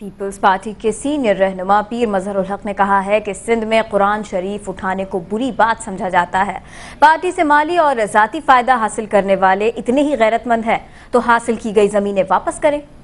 peoples party के senior रहनुमा पीर मजहरुल हक ने कहा है कि सिंध में कुरान शरीफ उठाने को बुरी बात समझा जाता है पार्टी से माली और ज़ाती फ़ायदा हासिल करने वाले इतने ही गैरतमंद हैं तो हासिल की गई ज़मीनें वापस करें